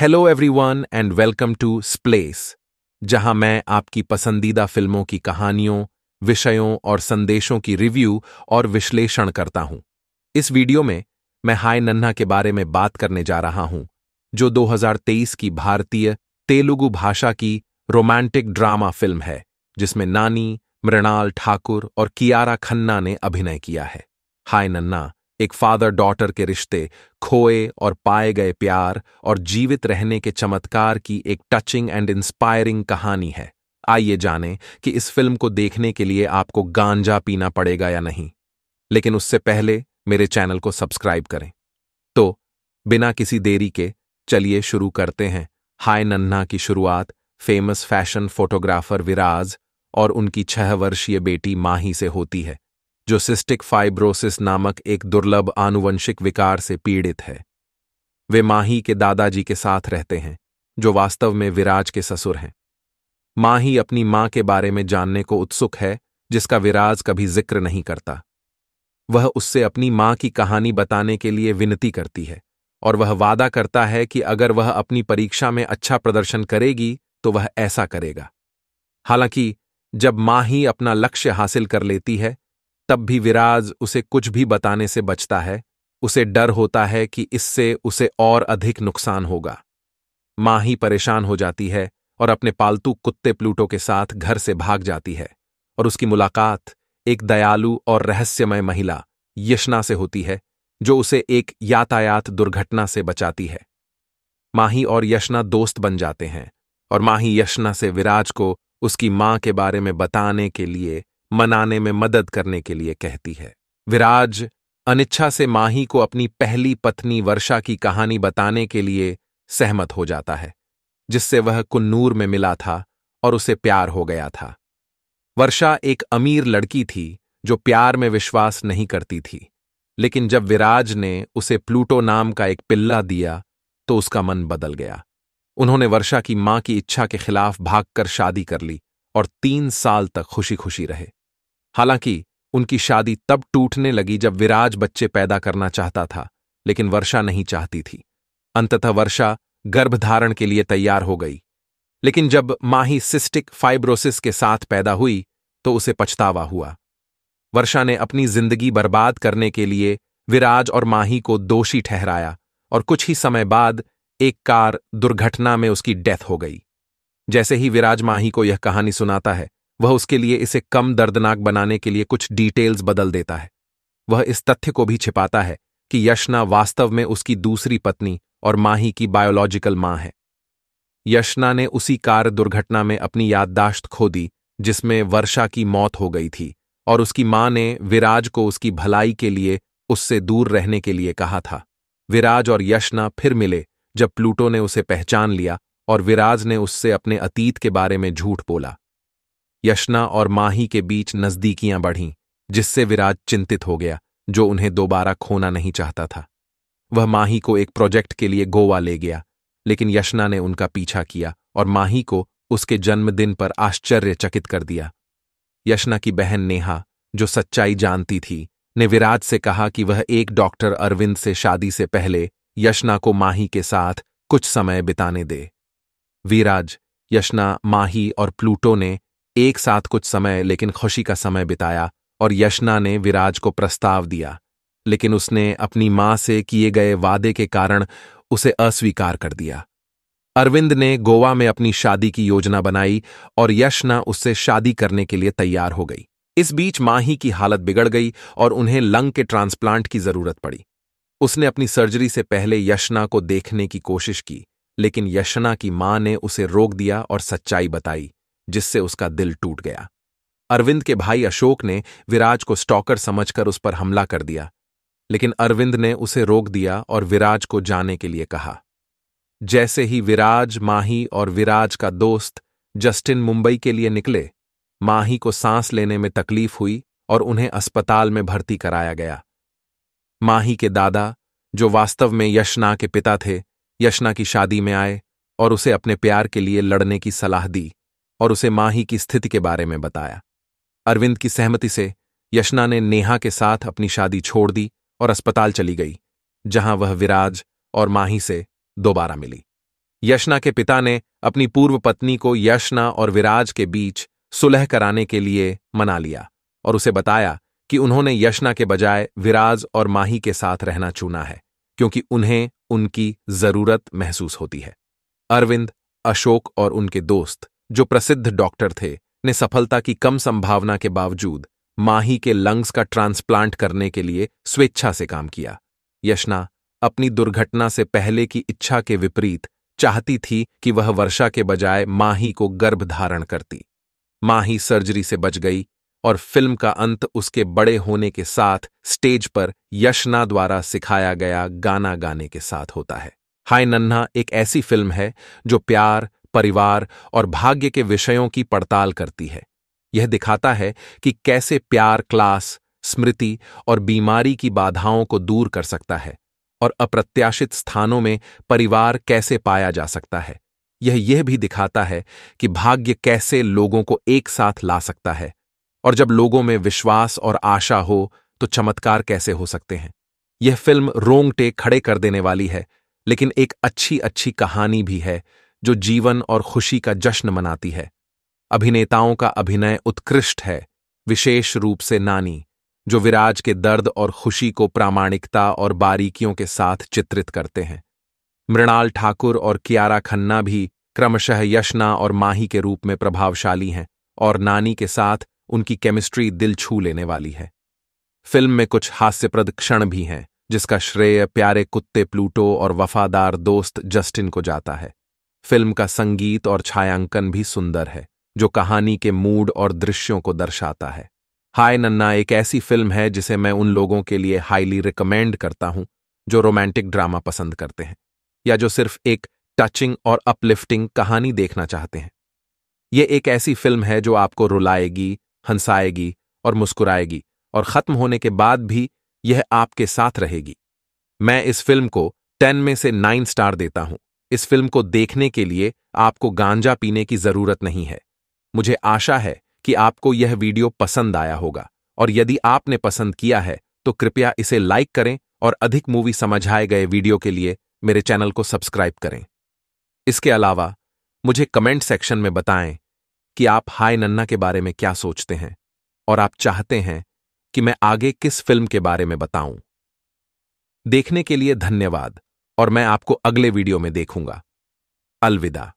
hello everyone and welcome to स्प्लेस जहां मैं आपकी पसंदीदा फिल्मों की कहानियों विषयों और संदेशों की रिव्यू और विश्लेषण करता हूं इस वीडियो में मैं हाय नन्हा के बारे में बात करने जा रहा हूं जो 2023 की भारतीय तेलुगु भाषा की रोमांटिक ड्रामा फिल्म है जिसमें नानी मृणाल ठाकुर और कियारा खन्ना ने अभिनय किया है हाय नन्ना एक फादर डॉटर के रिश्ते खोए और पाए गए प्यार और जीवित रहने के चमत्कार की एक टचिंग एंड इंस्पायरिंग कहानी है आइए जानें कि इस फिल्म को देखने के लिए आपको गांजा पीना पड़ेगा या नहीं लेकिन उससे पहले मेरे चैनल को सब्सक्राइब करें तो बिना किसी देरी के चलिए शुरू करते हैं हाय नन्ना की शुरुआत फेमस फैशन फोटोग्राफर विराज और उनकी छह वर्षीय बेटी माही से होती है जो सिस्टिक फाइब्रोसिस नामक एक दुर्लभ आनुवंशिक विकार से पीड़ित है वे माही के दादाजी के साथ रहते हैं जो वास्तव में विराज के ससुर हैं माही अपनी मां के बारे में जानने को उत्सुक है जिसका विराज कभी जिक्र नहीं करता वह उससे अपनी मां की कहानी बताने के लिए विनती करती है और वह वादा करता है कि अगर वह अपनी परीक्षा में अच्छा प्रदर्शन करेगी तो वह ऐसा करेगा हालांकि जब माही ही अपना लक्ष्य हासिल कर लेती है तब भी विराज उसे कुछ भी बताने से बचता है उसे डर होता है कि इससे उसे और अधिक नुकसान होगा मां ही परेशान हो जाती है और अपने पालतू कुत्ते प्लूटो के साथ घर से भाग जाती है और उसकी मुलाकात एक दयालु और रहस्यमय महिला यशना से होती है जो उसे एक यातायात दुर्घटना से बचाती है माही और यशना दोस्त बन जाते हैं और माही यशना से विराज को उसकी मां के बारे में बताने के लिए मनाने में मदद करने के लिए कहती है विराज अनिच्छा से माही को अपनी पहली पत्नी वर्षा की कहानी बताने के लिए सहमत हो जाता है जिससे वह कुन्नूर में मिला था और उसे प्यार हो गया था वर्षा एक अमीर लड़की थी जो प्यार में विश्वास नहीं करती थी लेकिन जब विराज ने उसे प्लूटो नाम का एक पिल्ला दिया तो उसका मन बदल गया उन्होंने वर्षा की मां की इच्छा के खिलाफ भागकर शादी कर ली और तीन साल तक खुशी खुशी रहे हालांकि उनकी शादी तब टूटने लगी जब विराज बच्चे पैदा करना चाहता था लेकिन वर्षा नहीं चाहती थी अंततः वर्षा गर्भधारण के लिए तैयार हो गई लेकिन जब माही सिस्टिक फाइब्रोसिस के साथ पैदा हुई तो उसे पछतावा हुआ वर्षा ने अपनी जिंदगी बर्बाद करने के लिए विराज और माही को दोषी ठहराया और कुछ ही समय बाद एक कार दुर्घटना में उसकी डेथ हो गई जैसे ही विराज माही को यह कहानी सुनाता है वह उसके लिए इसे कम दर्दनाक बनाने के लिए कुछ डिटेल्स बदल देता है वह इस तथ्य को भी छिपाता है कि यशना वास्तव में उसकी दूसरी पत्नी और माही की बायोलॉजिकल मां है यशना ने उसी कार दुर्घटना में अपनी याददाश्त खो दी जिसमें वर्षा की मौत हो गई थी और उसकी मां ने विराज को उसकी भलाई के लिए उससे दूर रहने के लिए कहा था विराज और यशना फिर मिले जब प्लूटो ने उसे पहचान लिया और विराज ने उससे अपने अतीत के बारे में झूठ बोला यशना और माही के बीच नजदीकियां बढ़ीं जिससे विराज चिंतित हो गया जो उन्हें दोबारा खोना नहीं चाहता था वह माही को एक प्रोजेक्ट के लिए गोवा ले गया लेकिन यशना ने उनका पीछा किया और माही को उसके जन्मदिन पर आश्चर्यचकित कर दिया यशना की बहन नेहा जो सच्चाई जानती थी ने विराज से कहा कि वह एक डॉक्टर अरविंद से शादी से पहले यशना को माही के साथ कुछ समय बिताने दे वीराज यशना माही और प्लूटो ने एक साथ कुछ समय लेकिन खुशी का समय बिताया और यशना ने विराज को प्रस्ताव दिया लेकिन उसने अपनी मां से किए गए वादे के कारण उसे अस्वीकार कर दिया अरविंद ने गोवा में अपनी शादी की योजना बनाई और यशना उससे शादी करने के लिए तैयार हो गई इस बीच माही की हालत बिगड़ गई और उन्हें लंग के ट्रांसप्लांट की जरूरत पड़ी उसने अपनी सर्जरी से पहले यशना को देखने की कोशिश की लेकिन यशना की मां ने उसे रोक दिया और सच्चाई बताई जिससे उसका दिल टूट गया अरविंद के भाई अशोक ने विराज को स्टॉकर समझकर उस पर हमला कर दिया लेकिन अरविंद ने उसे रोक दिया और विराज को जाने के लिए कहा जैसे ही विराज माही और विराज का दोस्त जस्टिन मुंबई के लिए निकले माही को सांस लेने में तकलीफ हुई और उन्हें अस्पताल में भर्ती कराया गया माही के दादा जो वास्तव में यशना के पिता थे यशना की शादी में आए और उसे अपने प्यार के लिए लड़ने की सलाह दी और उसे माही की स्थिति के बारे में बताया अरविंद की सहमति से यशना ने नेहा के साथ अपनी शादी छोड़ दी और अस्पताल चली गई जहां वह विराज और माही से दोबारा मिली यशना के पिता ने अपनी पूर्व पत्नी को यशना और विराज के बीच सुलह कराने के लिए मना लिया और उसे बताया कि उन्होंने यशना के बजाय विराज और माही के साथ रहना चुना है क्योंकि उन्हें उनकी जरूरत महसूस होती है अरविंद अशोक और उनके दोस्त जो प्रसिद्ध डॉक्टर थे ने सफलता की कम संभावना के बावजूद माही के लंग्स का ट्रांसप्लांट करने के लिए स्वेच्छा से काम किया यशना अपनी दुर्घटना से पहले की इच्छा के विपरीत चाहती थी कि वह वर्षा के बजाय माही को गर्भ धारण करती माही सर्जरी से बच गई और फिल्म का अंत उसके बड़े होने के साथ स्टेज पर यशना द्वारा सिखाया गया गाना गाने के साथ होता है हाय नन्हा एक ऐसी फिल्म है जो प्यार परिवार और भाग्य के विषयों की पड़ताल करती है यह दिखाता है कि कैसे प्यार क्लास स्मृति और बीमारी की बाधाओं को दूर कर सकता है और अप्रत्याशित स्थानों में परिवार कैसे पाया जा सकता है यह यह भी दिखाता है कि भाग्य कैसे लोगों को एक साथ ला सकता है और जब लोगों में विश्वास और आशा हो तो चमत्कार कैसे हो सकते हैं यह फिल्म रोंगटे खड़े कर देने वाली है लेकिन एक अच्छी अच्छी कहानी भी है जो जीवन और खुशी का जश्न मनाती है अभिनेताओं का अभिनय उत्कृष्ट है विशेष रूप से नानी जो विराज के दर्द और खुशी को प्रामाणिकता और बारीकियों के साथ चित्रित करते हैं मृणाल ठाकुर और कियारा खन्ना भी क्रमशः यशना और माही के रूप में प्रभावशाली हैं और नानी के साथ उनकी केमिस्ट्री दिल छू लेने वाली है फिल्म में कुछ हास्यप्रद क्षण भी हैं जिसका श्रेय प्यारे कुत्ते प्लूटो और वफादार दोस्त जस्टिन को जाता है फिल्म का संगीत और छायांकन भी सुंदर है जो कहानी के मूड और दृश्यों को दर्शाता है हाय नन्ना एक ऐसी फिल्म है जिसे मैं उन लोगों के लिए हाईली रिकमेंड करता हूं जो रोमांटिक ड्रामा पसंद करते हैं या जो सिर्फ एक टचिंग और अपलिफ्टिंग कहानी देखना चाहते हैं ये एक ऐसी फिल्म है जो आपको रुलाएगी हंसाएगी और मुस्कुराएगी और ख़त्म होने के बाद भी यह आपके साथ रहेगी मैं इस फिल्म को टेन में से नाइन स्टार देता हूं इस फिल्म को देखने के लिए आपको गांजा पीने की जरूरत नहीं है मुझे आशा है कि आपको यह वीडियो पसंद आया होगा और यदि आपने पसंद किया है तो कृपया इसे लाइक करें और अधिक मूवी समझाए गए वीडियो के लिए मेरे चैनल को सब्सक्राइब करें इसके अलावा मुझे कमेंट सेक्शन में बताएं कि आप हाय नन्ना के बारे में क्या सोचते हैं और आप चाहते हैं कि मैं आगे किस फिल्म के बारे में बताऊं देखने के लिए धन्यवाद और मैं आपको अगले वीडियो में देखूंगा अलविदा